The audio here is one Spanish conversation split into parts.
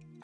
you.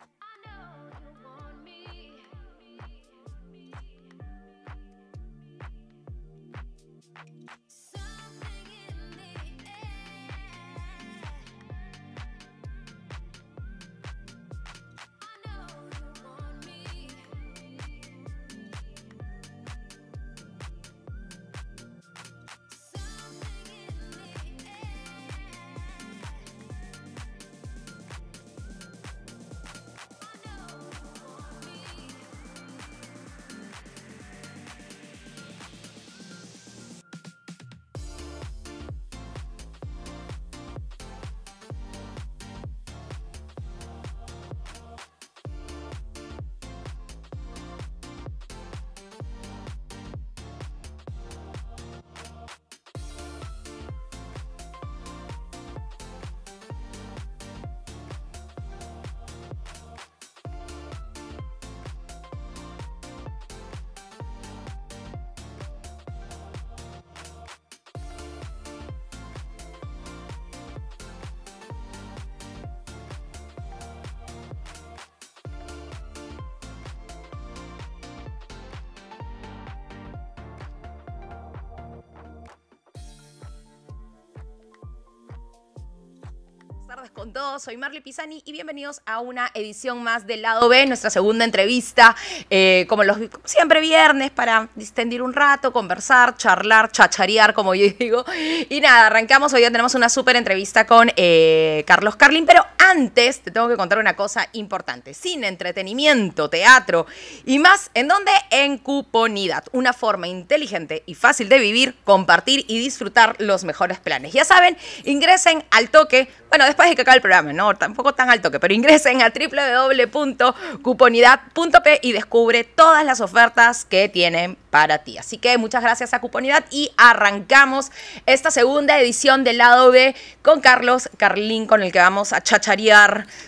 Buenas tardes con todos, soy Marley Pisani y bienvenidos a una edición más del lado B, nuestra segunda entrevista, eh, como los siempre viernes, para distendir un rato, conversar, charlar, chacharear, como yo digo. Y nada, arrancamos, hoy ya tenemos una súper entrevista con eh, Carlos Carlin, pero antes te tengo que contar una cosa importante. Cine, entretenimiento, teatro y más, ¿en dónde? En Cuponidad, una forma inteligente y fácil de vivir, compartir y disfrutar los mejores planes. Ya saben, ingresen al toque, bueno, después de que acabe el programa, no, tampoco tan al toque, pero ingresen a www.cuponidad.p y descubre todas las ofertas que tienen para ti. Así que muchas gracias a Cuponidad y arrancamos esta segunda edición del lado B con Carlos Carlín, con el que vamos a chachar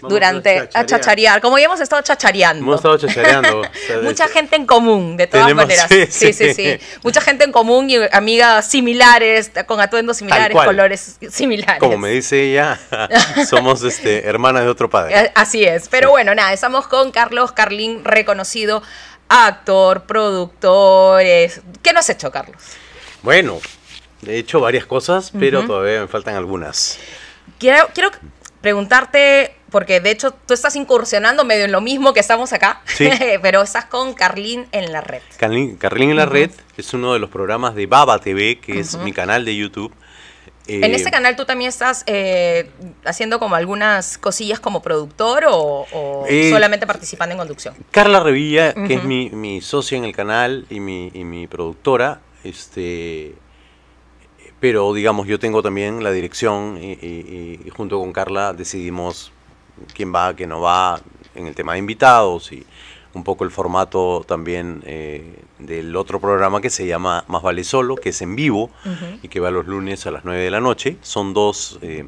durante. A chacharear. Como ya hemos estado chachareando. Hemos estado chachareando. Mucha gente en común, de todas maneras. Sí sí, sí, Mucha gente en común y amigas similares, con atuendos similares, colores similares. Como me dice ella, somos este, hermanas de otro padre. Eh, así es. Pero bueno, nada, estamos con Carlos Carlín, reconocido actor, productor. ¿Qué nos has hecho, Carlos? Bueno, he hecho varias cosas, pero todavía me faltan algunas. quiero preguntarte, porque de hecho tú estás incursionando medio en lo mismo que estamos acá, pero estás con Carlín en la red. Carlín, en la red es uno de los programas de Baba TV, que es mi canal de YouTube. en este eh, canal tú también estás eh, haciendo como algunas cosillas como productor o, eh, solamente participando en conducción. Carla Revilla, que es mi, socia en el canal y mi, y mi productora, este, pero digamos, yo tengo también la dirección y, junto con Carla decidimos quién va, quién no va en el tema de invitados y un poco el formato también eh, del otro programa que se llama Más vale solo, que es en vivo y que va los lunes a las 9 de la noche. Son dos eh,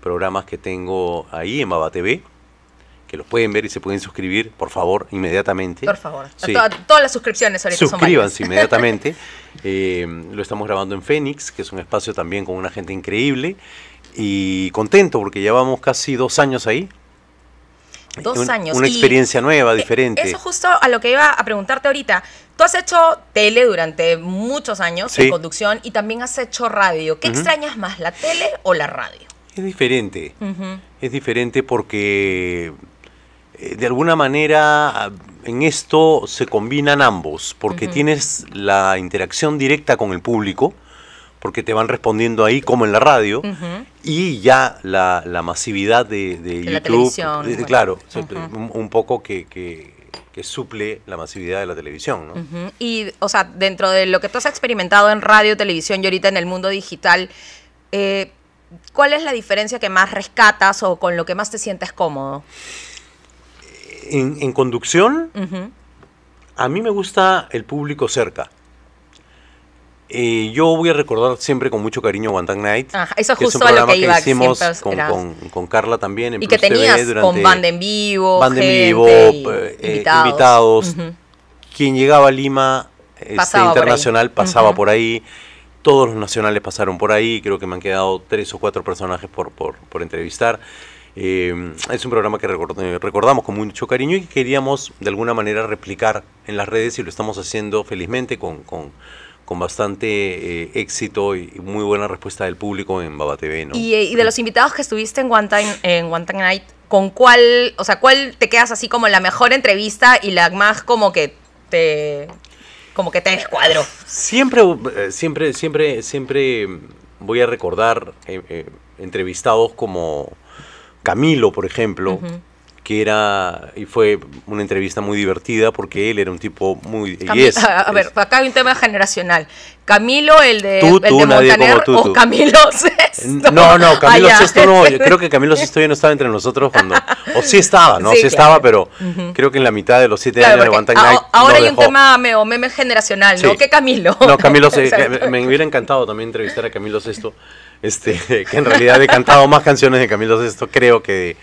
programas que tengo ahí en Baba TV que los pueden ver y se pueden suscribir, por favor, inmediatamente. Por favor. todas las suscripciones ahorita Suscríbanse inmediatamente. Eh, lo estamos grabando en Fénix, que es un espacio también con una gente increíble. Y contento porque llevamos casi dos años ahí. Dos años. Una experiencia nueva, e- diferente. Eso justo a lo que iba a preguntarte ahorita. Tú has hecho tele durante muchos años en conducción y también has hecho radio. ¿Qué extrañas más, la tele o la radio? Es diferente. Es diferente porque eh, de alguna manera ah, en esto se combinan ambos, porque tienes la interacción directa con el público, porque te van respondiendo ahí como en la radio, y ya la, masividad de, YouTube, la televisión. claro, un, poco que, suple la masividad de la televisión. Y, o sea, dentro de lo que tú has experimentado en radio, televisión y ahorita en el mundo digital, eh, ¿cuál es la diferencia que más rescatas o con lo que más te sientes cómodo? en, conducción, a mí me gusta el público cerca. Eh, yo voy a recordar siempre con mucho cariño One Night. eso es justo a lo que, hicimos con, con, Carla también en Y que tenías con banda en vivo, banda eh, invitados. Quien llegaba a Lima este, internacional pasaba por ahí. Todos los nacionales pasaron por ahí. Creo que me han quedado tres o cuatro personajes por, por, por entrevistar. Em, es un programa que eh, recordamos con mucho cariño y queríamos de alguna manera replicar en las redes y lo estamos haciendo felizmente con, bastante eh, éxito y muy buena respuesta del público en Baba TV. Eh, y, de los invitados que estuviste en One Time, en Night, ¿con cuál, o sea, cuál te quedas así como la mejor entrevista y la más como que te, como que te descuadro. Siempre, siempre, siempre, siempre voy a recordar entrevistados como Camilo, por ejemplo, que era, y fue una entrevista muy divertida porque él era un tipo muy... a, ver, acá hay un tema generacional. Camilo, el de, tú, el de Montaner, tú, o Camilo Sesto. No, no, Camilo ah, Sexto no. Yo creo que Camilo Sesto ya no estaba entre nosotros cuando... O sí estaba, ¿no? Sí, estaba, pero creo que en la mitad de los siete años de Ahora hay un tema o meme generacional, ¿no? Que Camilo? No, Camilo Sexto. me, me hubiera encantado también entrevistar a Camilo Sesto este, que en realidad he cantado más canciones de Camilo esto creo que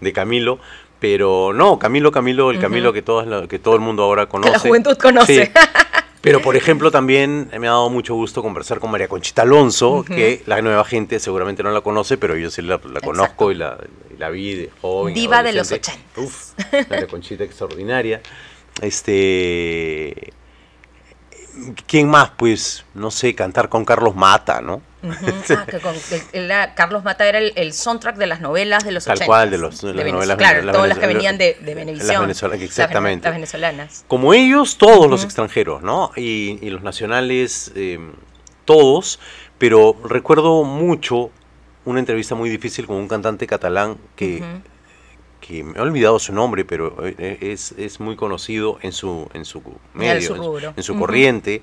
de, Camilo. Pero no, Camilo, Camilo, el Camilo que, todas, que todo el mundo ahora conoce. la juventud conoce. Pero, por ejemplo, también me ha dado mucho gusto conversar con María Conchita Alonso, que la nueva gente seguramente no la conoce, pero yo sí la, conozco y la, vi de joven. Diva de los 80. Uf, María Conchita extraordinaria. Este. ¿Quién más? Pues, no sé, cantar con Carlos Mata, ¿no? Ah, Carlos Mata era el, soundtrack de las novelas de los Tal cual, de, los, de, de las novelas. todas las que venían de, de exactamente. Las, venezolanas. Como ellos, todos los extranjeros, ¿no? Y, los nacionales, em, todos. Pero recuerdo mucho una entrevista muy difícil con un cantante catalán que, que me he olvidado su nombre, pero eh, es, es muy conocido en su, en su medio, en, su corriente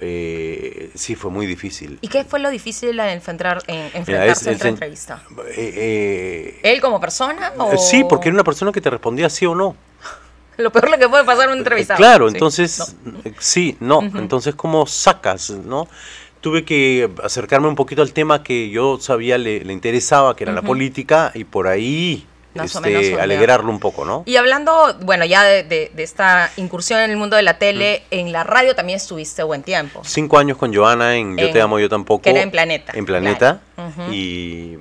eh, sí, fue muy difícil. ¿Y qué fue lo difícil de enfrentar, en, enfrentarse a entrevista? Eh, eh, ¿Él como persona? Sí, porque era una persona que te respondía sí o no. lo peor que puede pasar en una entrevista. Claro, entonces, sí, no. Entonces, ¿cómo sacas, no? Tuve que acercarme un poquito al tema que yo sabía le, le interesaba, que era la política, y por ahí este, alegrarlo un poco, ¿no? Y hablando, bueno, ya de, esta incursión en el mundo de la tele, mm. en la radio también estuviste buen tiempo. Cinco años con Joana en Yo te amo, yo tampoco. Que era en Planeta. En Planeta. Y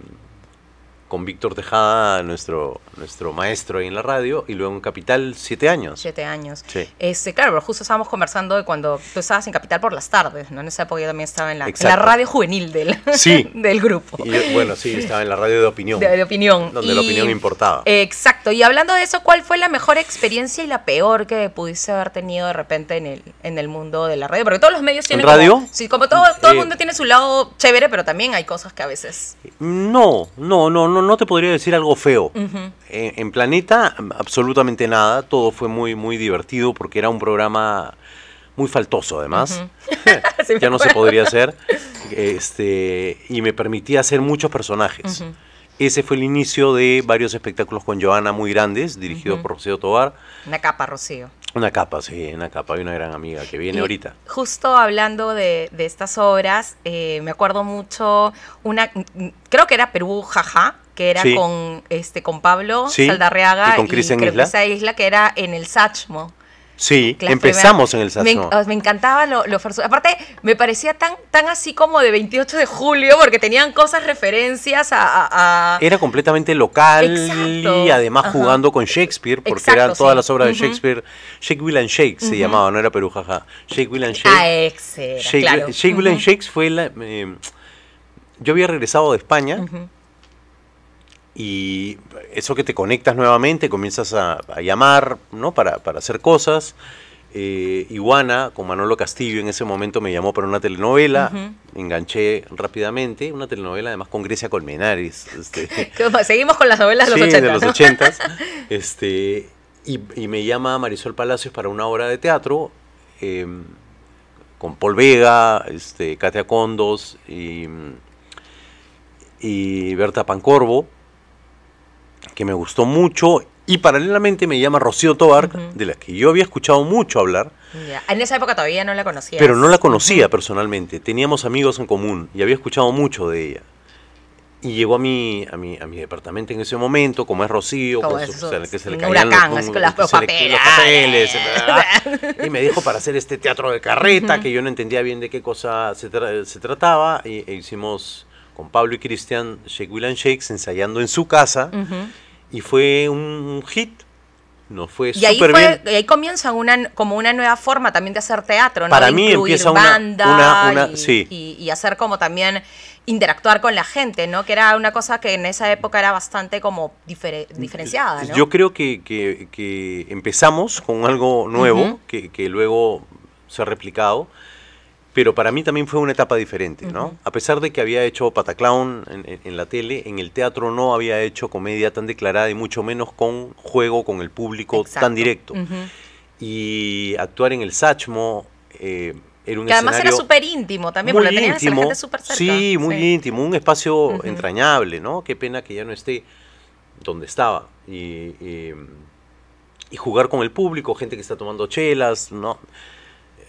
con Víctor Tejada, nuestro, nuestro maestro ahí en la radio, y luego en Capital siete años. Siete años. Sí. Este, claro, pero justo estábamos conversando de cuando tú estabas en Capital por las tardes, ¿no? En esa época yo también estaba en la, radio juvenil del, del grupo. Y bueno, sí, estaba en la radio de opinión. De, opinión. Donde la opinión importaba. Exacto. Y hablando de eso, ¿cuál fue la mejor experiencia y la peor que pudiste haber tenido de repente en el, en el mundo de la radio? Porque todos los medios tienen... radio? sí, como todo, todo el eh, mundo tiene su lado chévere, pero también hay cosas que a veces... No, no, no, no no, te podría decir algo feo. en, Planeta, absolutamente nada. Todo fue muy, muy divertido porque era un programa muy faltoso, además. ya no se podría hacer. Este, y me permitía hacer muchos personajes. Ese fue el inicio de varios espectáculos con Joana muy grandes, dirigidos por Rocío Tobar. Una capa, Rocío. Una capa, sí, una capa. Hay una gran amiga que viene ahorita. Justo hablando de, estas obras, eh, me acuerdo mucho, una creo que era Perú, jaja, que era con este con Pablo Saldarreaga Saldarriaga y con Isla. Esa isla que era en el Sachmo. Sí, empezamos en el Sachmo. Me, encantaba lo, Aparte, me parecía tan, tan así como de 28 de julio, porque tenían cosas referencias a. Era completamente local y además jugando con Shakespeare, porque eran todas las obras de Shakespeare. Shake, Will and Shake se llamaba, no era Perú, jaja. Shake, Will and Shake. Ah, Shake, claro. Will Shakes fue la. Eh, yo había regresado de España y eso que te conectas nuevamente, comienzas a, llamar, ¿no? Para, hacer cosas. Eh, Iguana, con Manolo Castillo en ese momento me llamó para una telenovela, enganché rápidamente, una telenovela además con Grecia Colmenares. Este. Seguimos con las novelas de los 80. Este, y, me llama Marisol Palacios para una obra de teatro em, con Paul Vega, este, Katia Condos y, y Berta Pancorbo que me gustó mucho y paralelamente me llama Rocío Tobar, de la que yo había escuchado mucho hablar. En esa época todavía no la conocía. Pero no la conocía personalmente. Teníamos amigos en común y había escuchado mucho de ella. Y llegó a mi, a mi, a mi departamento en ese momento, como es Rocío, con el que se le huracán, con, y me dijo para hacer este teatro de carreta, que yo no entendía bien de qué cosa se, trataba. e hicimos con Pablo y Cristian Shake Will and Shakes ensayando en su casa y fue un hit. No fue y bien. Y ahí comienza una, como una nueva forma también de hacer teatro, ¿no? Para mí empieza banda una, y, y, hacer como también interactuar con la gente, ¿no? Que era una cosa que en esa época era bastante como diferenciada, ¿no? Yo creo que, empezamos con algo nuevo que, que, luego se ha replicado pero para mí también fue una etapa diferente, ¿no? A pesar de que había hecho Pataclown en, la tele, en el teatro no había hecho comedia tan declarada y mucho menos con juego con el público tan directo. Y actuar en el Sachmo eh, era un que además era súper íntimo también, porque íntimo, súper cerca. Sí, muy íntimo, un espacio entrañable, ¿no? Qué pena que ya no esté donde estaba. y eh, jugar con el público, gente que está tomando chelas, ¿no?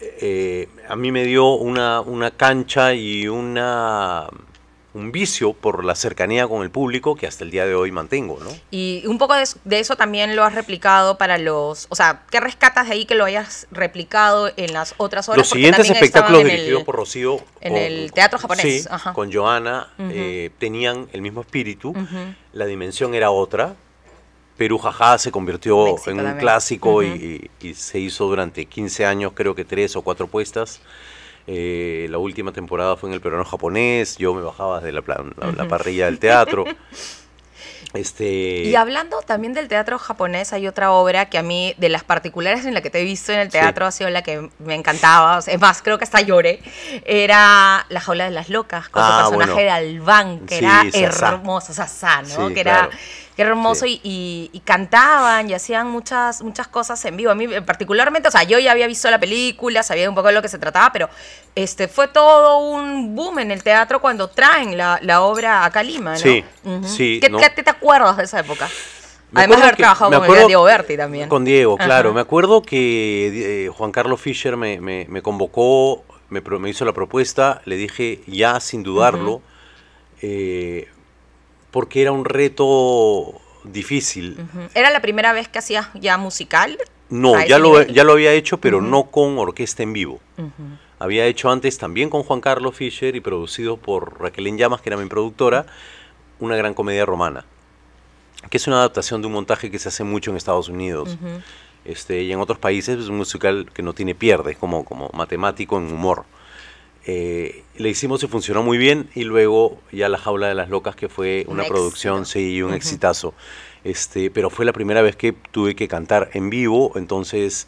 Eh, a mí me dio una, una cancha y una un vicio por la cercanía con el público que hasta el día de hoy mantengo, ¿no? Y un poco de, eso también lo has replicado para los, o sea, ¿qué rescatas de ahí que lo hayas replicado en las otras horas? Los siguientes espectáculos dirigidos por Rocío en el teatro japonés, con Joana, eh, tenían el mismo espíritu, la dimensión era otra, Perú Jajá se convirtió en un clásico y, se hizo durante 15 años, creo que tres o cuatro puestas. Eh, la última temporada fue en el peruano japonés, yo me bajaba de la, la, parrilla del teatro. Este... Y hablando también del teatro japonés, hay otra obra que a mí, de las particulares en la que te he visto en el teatro, ha sido la que me encantaba. es más, creo que hasta lloré. Era La Jaula de las Locas, con ah, personaje de Albán, que era hermoso, o ¿no? que era hermoso y, y, cantaban y hacían muchas, muchas cosas en vivo. A mí particularmente, o sea, yo ya había visto la película, sabía un poco de lo que se trataba, pero este fue todo un boom en el teatro cuando traen la, obra a Calima, ¿no? Sí, sí. ¿Qué, te acuerdas de esa época? Además de haber trabajado con Diego Berti también. Con Diego, claro. Me acuerdo que eh, Juan Carlos Fischer me, convocó, me, me, hizo la propuesta, le dije ya sin dudarlo porque era un reto difícil. ¿Era la primera vez que hacías ya musical? No, ya lo, ya lo, había hecho, pero no con orquesta en vivo. Había hecho antes también con Juan Carlos Fischer y producido por Raquel Llamas, que era mi productora, una gran comedia romana, que es una adaptación de un montaje que se hace mucho en Estados Unidos. Este, y en otros países es pues, un musical que no tiene pierde, es como, como matemático en humor. Eh, le hicimos y funcionó muy bien y luego ya La Jaula de las Locas, que fue una producción, sí, un exitazo. Este, pero fue la primera vez que tuve que cantar en vivo, entonces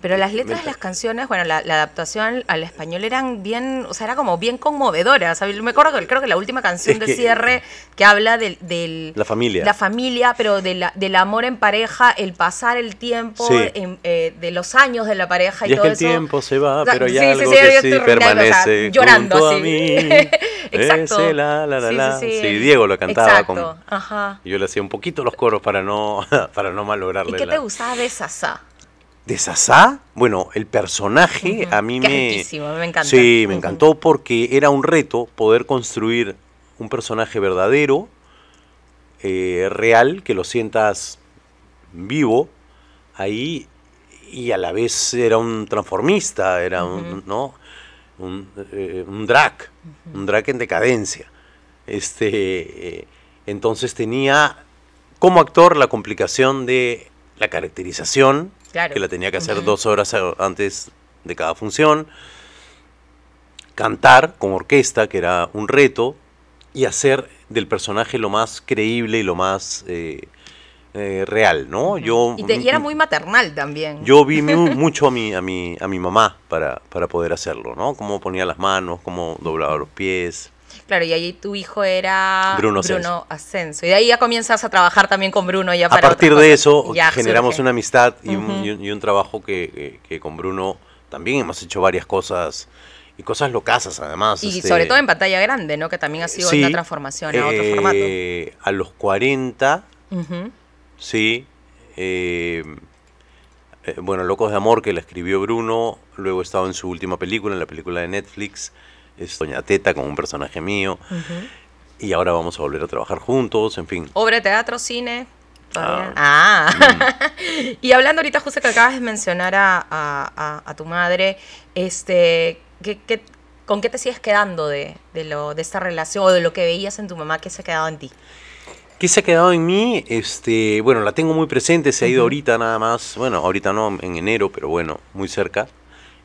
pero las letras de las canciones, bueno, la, adaptación al español eran bien, o sea, era como bien conmovedora. me acuerdo que creo que la última canción de cierre que habla del, La familia. La familia, pero del amor en pareja, el pasar el tiempo, eh, de los años de la pareja y, y es que el tiempo se va, pero ya algo sí, que sí permanece. llorando así. A mí. Exacto. Sí, la, la, sí, Diego lo cantaba. Exacto. Ajá. Y yo le hacía un poquito los coros para no, para no malograrle. ¿Y qué te gustaba de Sasa? de Sasá, bueno, el personaje a mí me... me encantó. Sí, me encantó porque era un reto poder construir un personaje verdadero, eh, real, que lo sientas vivo ahí y a la vez era un transformista, era un, ¿no? un, eh, un drag, un drag en decadencia. Este, eh, entonces tenía como actor la complicación de la caracterización, que la tenía que hacer dos horas eh, antes de cada función, cantar con orquesta, que era un reto, y hacer del personaje lo más creíble y lo más eh, eh, real, ¿no? Yo, y, te, era muy maternal también. Yo vi mucho a mi, a mi, a mi mamá para, poder hacerlo, ¿no? Cómo ponía las manos, cómo doblaba los pies, Claro, y ahí tu hijo era Bruno, Ascenso. Y de ahí ya comienzas a trabajar también con Bruno ya A partir de eso generamos una amistad y, un, trabajo que, con Bruno también hemos hecho varias cosas y cosas locasas además. Y este sobre todo en pantalla grande, ¿no? Que también ha sido una transformación a otro formato. Eh, a los 40, sí. Eh, eh, bueno, Locos de Amor, que la escribió Bruno. Luego estaba en su última película, en la película de Netflix, es Doña Teta como un personaje mío. Y ahora vamos a volver a trabajar juntos, en fin. Obra, teatro, cine. Ah. ah. Mm. y hablando ahorita, justo que acabas de mencionar a, a, tu madre, este, ¿qué, con qué te sigues quedando de, de, lo, de esta relación o de lo que veías en tu mamá? que se ha quedado en ti? ¿Qué se ha quedado en mí? Este, bueno, la tengo muy presente, se ha ido ahorita nada más, bueno, ahorita no, en enero, pero bueno, muy cerca.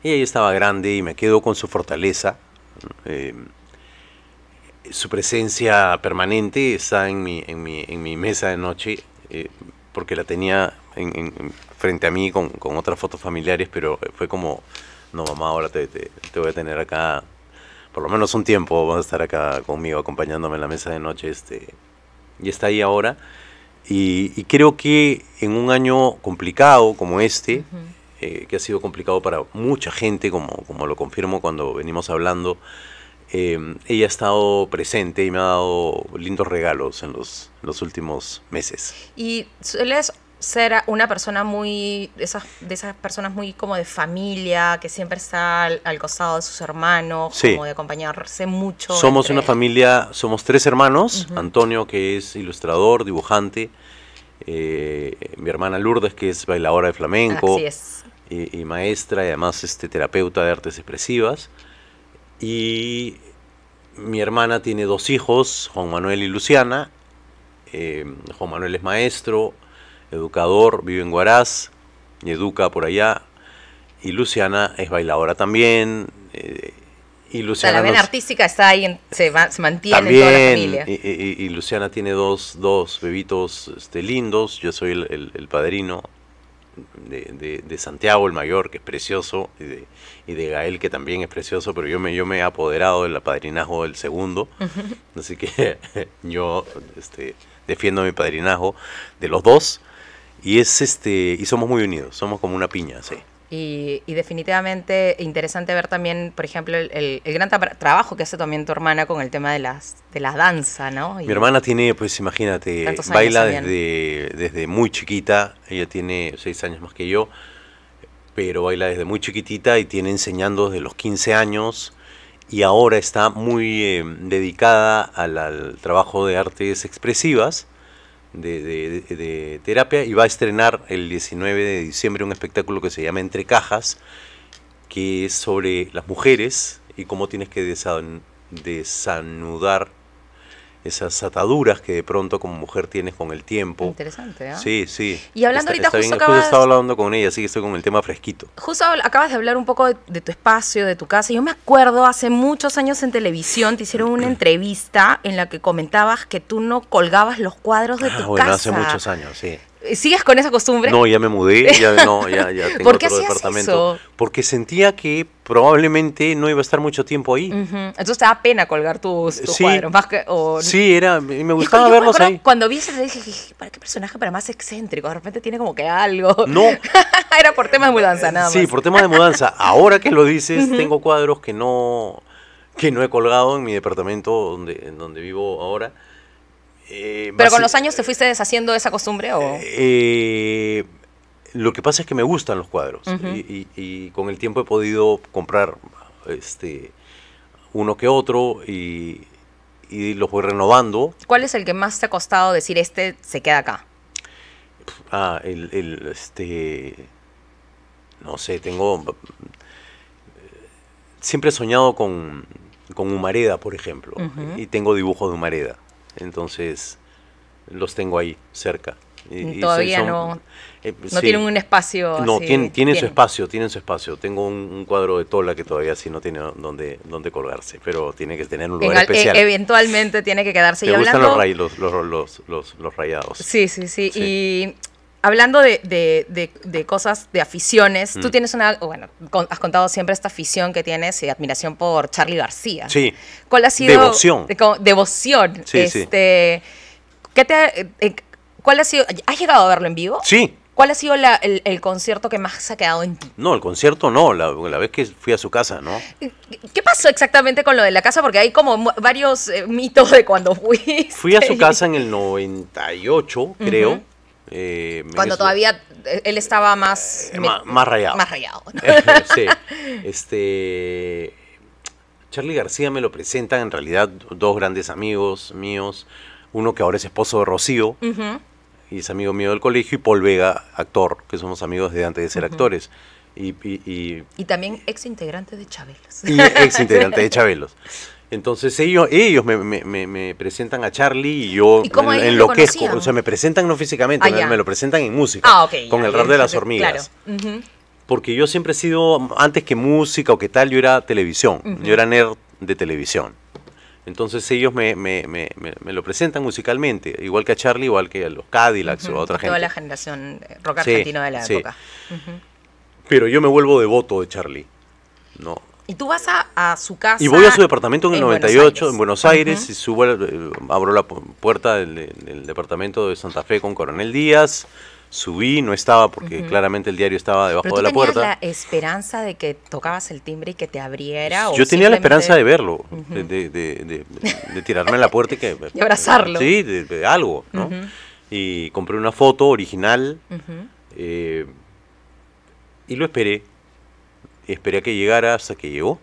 Ella ya estaba grande y me quedo con su fortaleza, eh, su presencia permanente está en mi, en mi, mesa de noche, eh, porque la tenía frente a mí con, otras fotos familiares, pero fue como, no mamá, ahora te, te, voy a tener acá, por lo menos un tiempo vas a estar acá conmigo, acompañándome en la mesa de noche, este, y está ahí ahora. Y, creo que en un año complicado como este, eh, que ha sido complicado para mucha gente, como, como lo confirmo cuando venimos hablando. Eh, ella ha estado presente y me ha dado lindos regalos en los, los últimos meses. Y sueles ser una persona muy, de esas, de personas muy como de familia, que siempre está al, costado de sus hermanos, como de acompañarse mucho. Somos una familia, somos tres hermanos, Antonio que es ilustrador, dibujante, eh, mi hermana Lourdes, que es bailadora de flamenco Y, maestra y además este, terapeuta de artes expresivas. Y mi hermana tiene dos hijos, Juan Manuel y Luciana. Eh, Juan Manuel es maestro, educador, vive en Guaraz y educa por allá. Y Luciana es bailadora también, eh, y Luciana. la vena artística está ahí, se, mantiene en toda la familia. Y, y, Luciana tiene dos, bebitos este, lindos. Yo soy el, padrino de, Santiago, el mayor, que es precioso, y de, Gael, que también es precioso, pero yo me, yo me he apoderado del padrinazgo del segundo. Así que yo este, defiendo mi padrinajo de los dos. Y es este, y somos muy unidos, somos como una piña, sí. Y, y, definitivamente interesante ver también, por ejemplo, el, el, gran trabajo que hace también tu hermana con el tema de las de la danza, ¿no? Mi hermana tiene, pues imagínate, baila desde, desde muy chiquita, ella tiene seis años más que yo, pero baila desde muy chiquitita y tiene enseñando desde los 15 años y ahora está muy eh, dedicada al, trabajo de artes expresivas de, terapia y va a estrenar el 19 de diciembre un espectáculo que se llama Entre Cajas, que es sobre las mujeres y cómo tienes que desanudar esas ataduras que de pronto como mujer tienes con el tiempo. Interesante, ¿eh? Sí, sí. Y hablando ahorita justo acabas... estaba hablando con ella, así que estoy con el tema fresquito. Justo acabas de hablar un poco de, tu espacio, de tu casa. Yo me acuerdo hace muchos años en televisión te hicieron una entrevista en la que comentabas que tú no colgabas los cuadros de ah, tu bueno, Hace muchos años, sí. ¿Sigues con esa costumbre? No, ya me mudé, ya, no, ya, ya tengo ¿Por qué otro departamento. Eso? Porque sentía que probablemente no iba a estar mucho tiempo ahí. Entonces da pena colgar tus, cuadros. Sí, era, me gustaba verlos ahí. Cuando vi dije, ¿para qué personaje para más excéntrico? De repente tiene como que algo. No. era por tema de mudanza, nada más. Sí, por tema de mudanza. Ahora que lo dices, tengo cuadros que no, que no he colgado en mi departamento donde, en donde vivo ahora eh, ¿Pero con los años te fuiste deshaciendo de esa costumbre? Eh, lo que pasa es que me gustan los cuadros y, con el tiempo he podido comprar este, uno que otro y, y los voy renovando. ¿Cuál es el que más te ha costado decir este se queda acá? Ah, el, este, no sé, tengo, eh, siempre he soñado con, con Humareda, por ejemplo, y tengo dibujos de Humareda. Entonces, los tengo ahí cerca. Y, Todavía no, eh, no tienen un espacio. No, tienen, tienen, su espacio, tienen su espacio. Tengo un, cuadro de Tola que todavía sí no tiene donde, donde colgarse, pero tiene que tener un lugar e-, especial. eventualmente tiene que quedarse. Me gustan los, los, rayados. Sí, sí, sí. sí. Y hablando de, cosas, de aficiones, tú mm. tienes una, bueno, has contado siempre esta afición que tienes y admiración por Charlie García. Sí. ¿Cuál ha sido? Devoción. devoción. Sí, este, sí. te, eh, ¿Cuál ha sido? ¿Has llegado a verlo en vivo? Sí. ¿Cuál ha sido el, concierto que más se ha quedado en ti? No, el concierto no, la, vez que fui a su casa, ¿no? ¿Qué pasó exactamente con lo de la casa? Porque hay como varios eh, mitos de cuando fui. Fui a su casa en el 98, creo. Eh, Cuando todavía eh, él estaba más... rayado. Charlie García me lo presentan en realidad dos grandes amigos míos. Uno que ahora es esposo de Rocío y es amigo mío del colegio. Y Paul Vega, actor, que somos amigos de antes de ser actores. Y, y, también ex integrante de Chabelos. Y ex integrante de Chabelos. Entonces ellos, ellos me, presentan a Charlie y yo enloquezco. O sea, me presentan no físicamente, ah, me, lo presentan en música. Ah, con el rap de las hormigas. Claro. Porque yo siempre he sido, antes que música o qué tal, yo era televisión. Yo era nerd de televisión. Entonces ellos me, lo presentan musicalmente, igual que a Charlie, igual que a los Cadillacs o a otra gente. Toda la generación eh, rock de la época. Pero yo me vuelvo devoto de Charlie. No. ¿Y tú vas a, a su casa. Y voy a su departamento en el 98, en Buenos Aires, y subo, eh, abro la puerta del, departamento de Santa Fe con Coronel Díaz. Subí, no estaba porque claramente el diario estaba debajo de la tenías puerta. la esperanza de que tocabas el timbre y que te abriera? Yo tenía la esperanza de verlo, de, tirarme a la puerta y que. abrazarlo. Sí, de, algo, ¿no? Y compré una foto original eh, y lo esperé. Esperé a que llegara hasta que llegó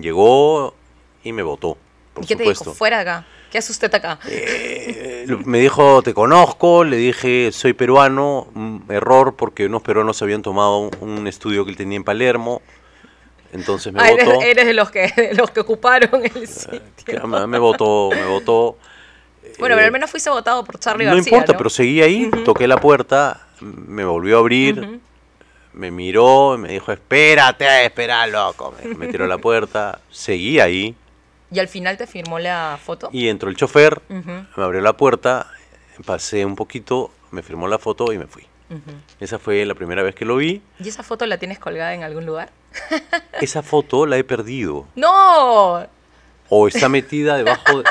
Llegó y me votó. Por ¿Y qué te dijo? Fuera de acá. ¿Qué hace usted acá? Eh, me dijo, te conozco, le dije, soy peruano, mm, error porque unos peruanos habían tomado un estudio que él tenía en Palermo. Entonces me ah, votó. Eres, de los que los que ocuparon el ah, sitio. me, votó, me votó. Bueno, pero eh, al menos fuiste votado por Charlie García. Importa, no importa, pero seguí ahí, toqué la puerta, me volvió a abrir, me miró, me dijo, espérate, espera, loco. Me, tiró la puerta, seguí ahí. ¿Y al final te firmó la foto? Y entró el chofer, me abrió la puerta, pasé un poquito, me firmó la foto y me fui. Esa fue la primera vez que lo vi. ¿Y esa foto la tienes colgada en algún lugar? esa foto la he perdido. ¡No! O está metida debajo de,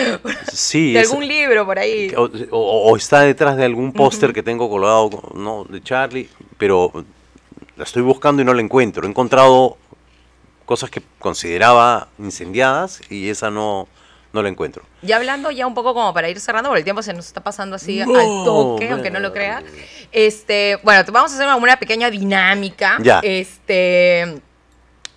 sí, de algún libro por ahí. O, está detrás de algún póster que tengo colgado, no, de Charlie, pero la estoy buscando y no la encuentro. He encontrado cosas que consideraba incendiadas y esa no, no la encuentro. y hablando ya un poco como para ir cerrando, porque el tiempo se nos está pasando así al toque, aunque no lo crea. Este, bueno, vamos a hacer una pequeña dinámica. Este.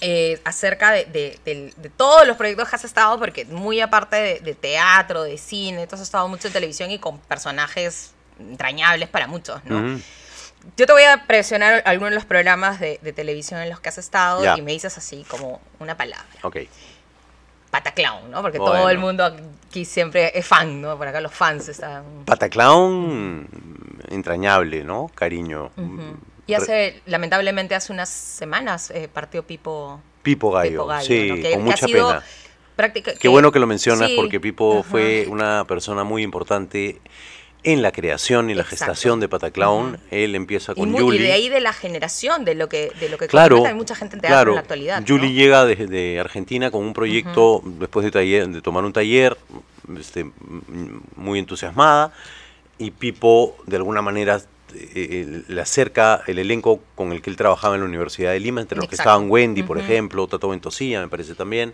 Eh, acerca de, todos los proyectos que has estado, porque muy aparte de, teatro, de cine, tú has estado mucho en televisión y con personajes entrañables para muchos, ¿no? yo te voy a presionar algunos de los programas de, televisión en los que has estado y me dices así como una palabra. Ok. Pataclown, ¿no? Porque todo el mundo aquí siempre es fan, ¿no? Por acá los fans están... Pataclown, entrañable, ¿no? Cariño. Mm. Y hace, lamentablemente, hace unas semanas eh, partió Pipo... Pipo Gallo, sí, con mucha pena. Qué bueno que lo mencionas porque Pipo fue una persona muy importante en la creación y la gestación de Pataclown, él empieza con y Y de ahí de la generación, de lo que, de lo que claro, hay mucha gente en teatro en la actualidad. Julie llega desde Argentina con un proyecto, después de, taller, de tomar un taller, este, muy entusiasmada, y Pipo de alguna manera eh, eh, le acerca el elenco con el que él trabajaba en la Universidad de Lima, entre los que estaban Wendy, por ejemplo, Tato Ventosilla, me parece también.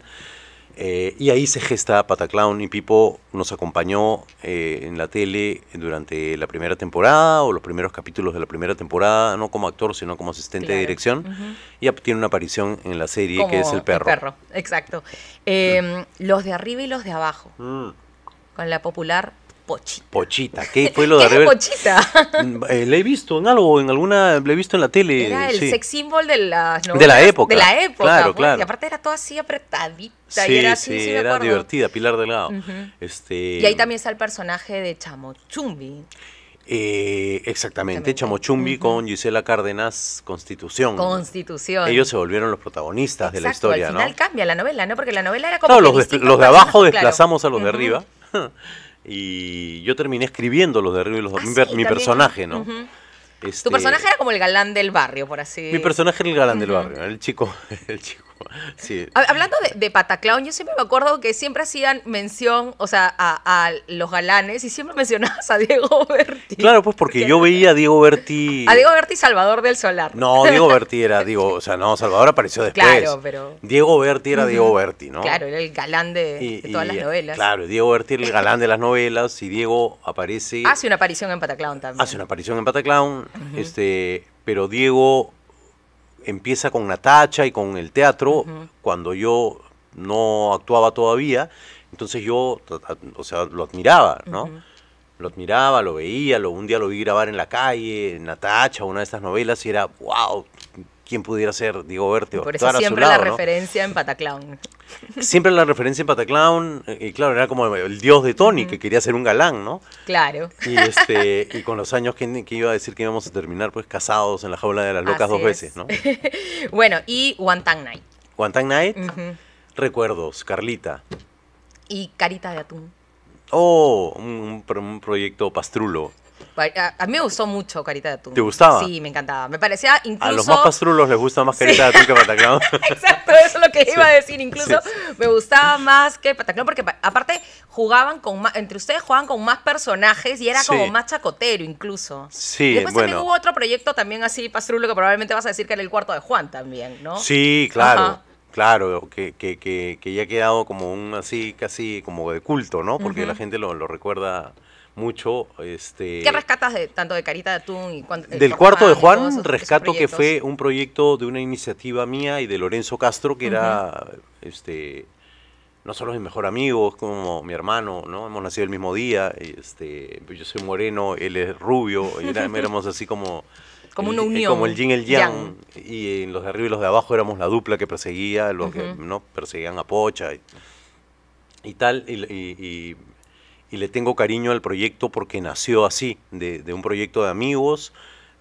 Eh, y ahí se gesta Pataclown y Pipo nos acompañó eh, en la tele durante la primera temporada o los primeros capítulos de la primera temporada, no como actor, sino como asistente de dirección. Y tiene una aparición en la serie que es El Perro. El perro, exacto. Em, los de arriba y los de abajo. Mm. Con la popular Pochita. Pochita, ¿qué fue lo de ¿Qué Pochita? Mm, eh, le he visto en algo, en alguna, le he visto en la tele. Era el sex symbol de De la época. De la época. Claro, pues, claro. Y aparte era todo así apretadita. y era sí, era divertida, Pilar Delgado. este, y ahí también está el personaje de Chamochumbi. Eh, exactamente, Chamochumbi con Gisela Cárdenas, Constitución. Constitución. Ellos se volvieron los protagonistas de la historia, al final cambia la novela, ¿no? Porque la novela era como. No, los, de, pues, abajo desplazamos a los de arriba. y yo terminé escribiendo los de Río y los ah, mi, personaje, ¿no? tu este, personaje era como el galán del barrio, por así Mi personaje era el galán del barrio, el chico, el chico Hablando de, Pataclown, yo siempre me acuerdo que siempre hacían mención, o sea, a, los galanes y siempre mencionabas a Diego Berti. Claro, pues porque yo veía a Diego Berti. A Diego Berti Salvador del Solar. No, Diego Berti era, Diego... o sea, no, Salvador apareció después. pero. Diego Berti era Diego Berti, ¿no? Claro, era el galán de, todas las novelas. Claro, Diego Berti era el galán de las novelas y Diego aparece. Hace una aparición en Pataclown también. Hace una aparición en Pataclown, este, pero Diego empieza con Natacha y con el teatro, cuando yo no actuaba todavía, entonces yo, o sea, lo admiraba, ¿no? Lo admiraba, lo veía, lo, un día lo vi grabar en la calle, Natacha, una de estas novelas, y era, wow, quién pudiera ser Diego Verte o Por eso siempre la referencia en Pataclown. Siempre la referencia en Pataclown, eh, y claro, era como el dios de Tony, que quería ser un galán, ¿no? Claro. Y, este, y con los años que, iba a decir que íbamos a terminar pues casados en la jaula de las locas dos veces, ¿no? bueno, y Wantang Night. Wantang Night, recuerdos, Carlita. Y Carita de Atún. Oh, un proyecto pastrulo. A, mí me gustó mucho Carita de Atún. ¿Te gustaba? Sí, me encantaba. Me parecía incluso... A los más pastrulos les gusta más Carita de Atún que Pataclón. Exacto, eso es lo que iba a decir. Incluso me gustaba más que Pataclón porque aparte jugaban con más... Entre ustedes jugaban con más personajes y era como más chacotero incluso. Sí, Después bueno. hubo otro proyecto también así pastrulo que probablemente vas a decir que era el cuarto de Juan también, ¿no? Sí, claro. claro, que, ya ha quedado como un así, casi como de culto, ¿no? Porque la gente lo, lo, recuerda mucho. Este, ¿Qué rescatas de, tanto de Carita de Atún y eh, Del cuarto de Juan, rescato que fue un proyecto de una iniciativa mía y de Lorenzo Castro, que era este, no solo mi mejor amigo, es como mi hermano, ¿no? Hemos nacido el mismo día, este, yo soy moreno, él es rubio, y éramos así como... Como una unión. Como el yin y el yang, Y los de arriba y los de abajo éramos la dupla que perseguía, los que no perseguían a Pocha y, tal. Y, y, y le tengo cariño al proyecto porque nació así, de, de, un proyecto de amigos,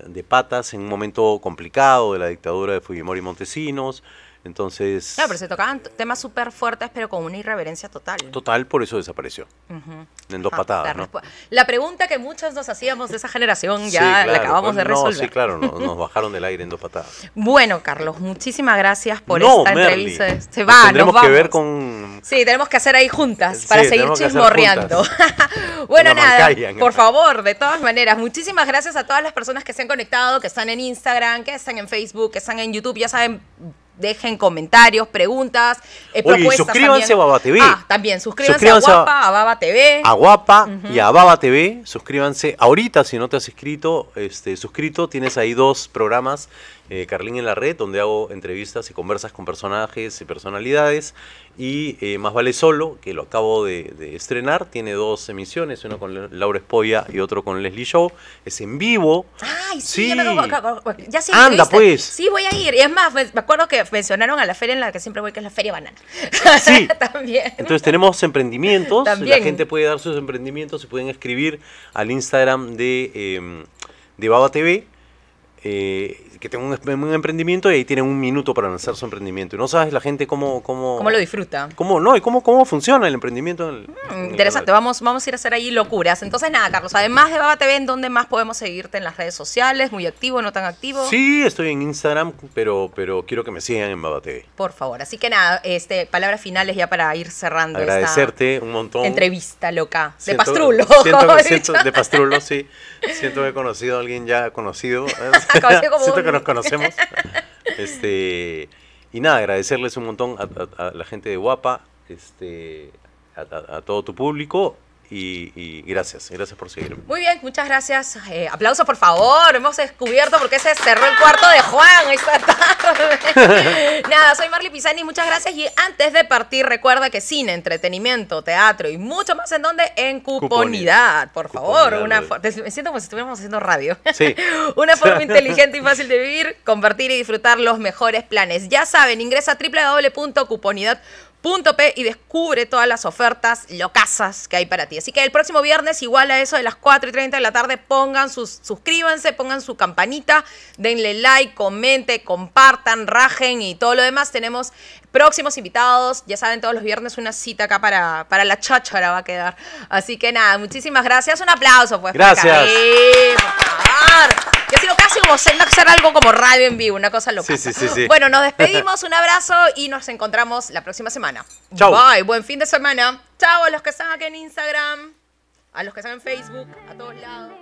de patas, en un momento complicado de la dictadura de Fujimori Montesinos, entonces... No, pero se tocaban temas súper fuertes, pero con una irreverencia total. Total, por eso desapareció. En dos ah, patadas. La, ¿no? la pregunta que muchos nos hacíamos de esa generación ya la acabamos de resolver. sí, claro, nos bajaron del aire en dos patadas. Bueno, Carlos, muchísimas gracias por no, esta entrevista. Se este, va, nos tenemos que ver con... Sí, tenemos que hacer ahí juntas para seguir chismorreando. bueno, nada, por favor, de todas maneras, muchísimas gracias a todas las personas que se han conectado, que están en Instagram, que están en Facebook, que están en YouTube, ya saben dejen comentarios, preguntas, eh, propuestas. suscríbanse a Baba TV. Ah, también, suscríbanse, a Guapa, a, Baba TV. A Guapa y a Baba TV, suscríbanse. Ahorita, si no te has inscrito, este, suscrito, tienes ahí dos programas eh, Carlín en la Red, donde hago entrevistas y conversas con personajes y personalidades. Y eh, Más Vale Solo, que lo acabo de, estrenar, tiene dos emisiones, uno con Laura Espoya y otro con Leslie Show. Es en vivo. Ay, sí, Ya, Anda, pues. Sí, voy a ir. Y es más, pues, me, acuerdo que mencionaron a la feria en la que siempre voy, que es la Feria Banana. Sí. También. Entonces tenemos emprendimientos. La gente puede dar sus emprendimientos y pueden escribir al Instagram de, em, de Baba TV. Eh, que tengo em-, un, emprendimiento y ahí tienen un minuto para lanzar su emprendimiento. Y no sabes la gente cómo... Cómo, lo disfruta. Cómo, no, y cómo, cómo funciona el emprendimiento. Mm, interesante, vamos, vamos a ir a hacer ahí locuras. Entonces, nada, Carlos, además de Baba TV, ¿en dónde más podemos seguirte en las redes sociales? ¿Muy activo, no tan activo? Sí, estoy en Instagram, pero, pero quiero que me sigan en Baba TV. Por favor, así que nada, este, palabras finales ya para ir cerrando Agradecerte un montón. entrevista loca. De pastrulo. Siento, de pastrulo, sí. Siento que he conocido a alguien ya conocido. como que nos conocemos. Este, y nada, agradecerles un montón a, la gente de Guapa, este, a todo tu público y, gracias, gracias por seguirme. Muy bien, muchas gracias. Eh, aplausos, por favor. Hemos descubierto por qué se cerró el cuarto de Juan esta tarde. Nada, soy Marley Pisani, muchas gracias. Y antes de partir, recuerda que cine, entretenimiento, teatro y mucho más en donde? En Cuponidad. Por favor, una me siento como si estuviéramos haciendo radio. Sí. una forma inteligente y fácil de vivir, compartir y disfrutar los mejores planes. Ya saben, ingresa a www.cuponidad.com .p y descubre todas las ofertas locasas que hay para ti. Así que el próximo viernes, igual a eso de las 4 y 30 de la tarde, pongan sus, suscríbanse, pongan su campanita, denle like, comente, compartan, rajen y todo lo demás. Tenemos próximos invitados, ya saben, todos los viernes una cita acá para, para la cháchara va a quedar. Así que nada, muchísimas gracias, un aplauso pues. Gracias ha sido casi como hacer algo como radio en vivo, una cosa loca. bueno, nos despedimos, un abrazo y nos encontramos la próxima semana. Chau. Bye, buen fin de semana. Chao a los que están aquí en Instagram, a los que están en Facebook, a todos lados.